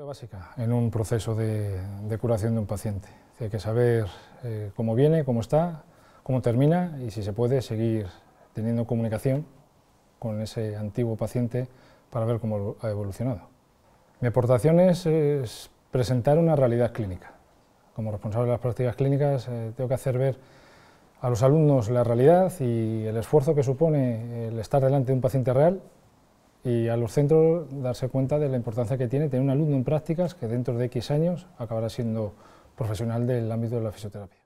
básica en un proceso de, curación de un paciente. Hay que saber eh, cómo viene, cómo está, cómo termina y si se puede seguir teniendo comunicación con ese antiguo paciente para ver cómo ha evolucionado. Mi aportación es, presentar una realidad clínica. Como responsable de las prácticas clínicas eh, tengo que hacer ver a los alumnos la realidad y el esfuerzo que supone el estar delante de un paciente real y a los centros darse cuenta de la importancia que tiene tener un alumno en prácticas que dentro de X años acabará siendo profesional del ámbito de la fisioterapia.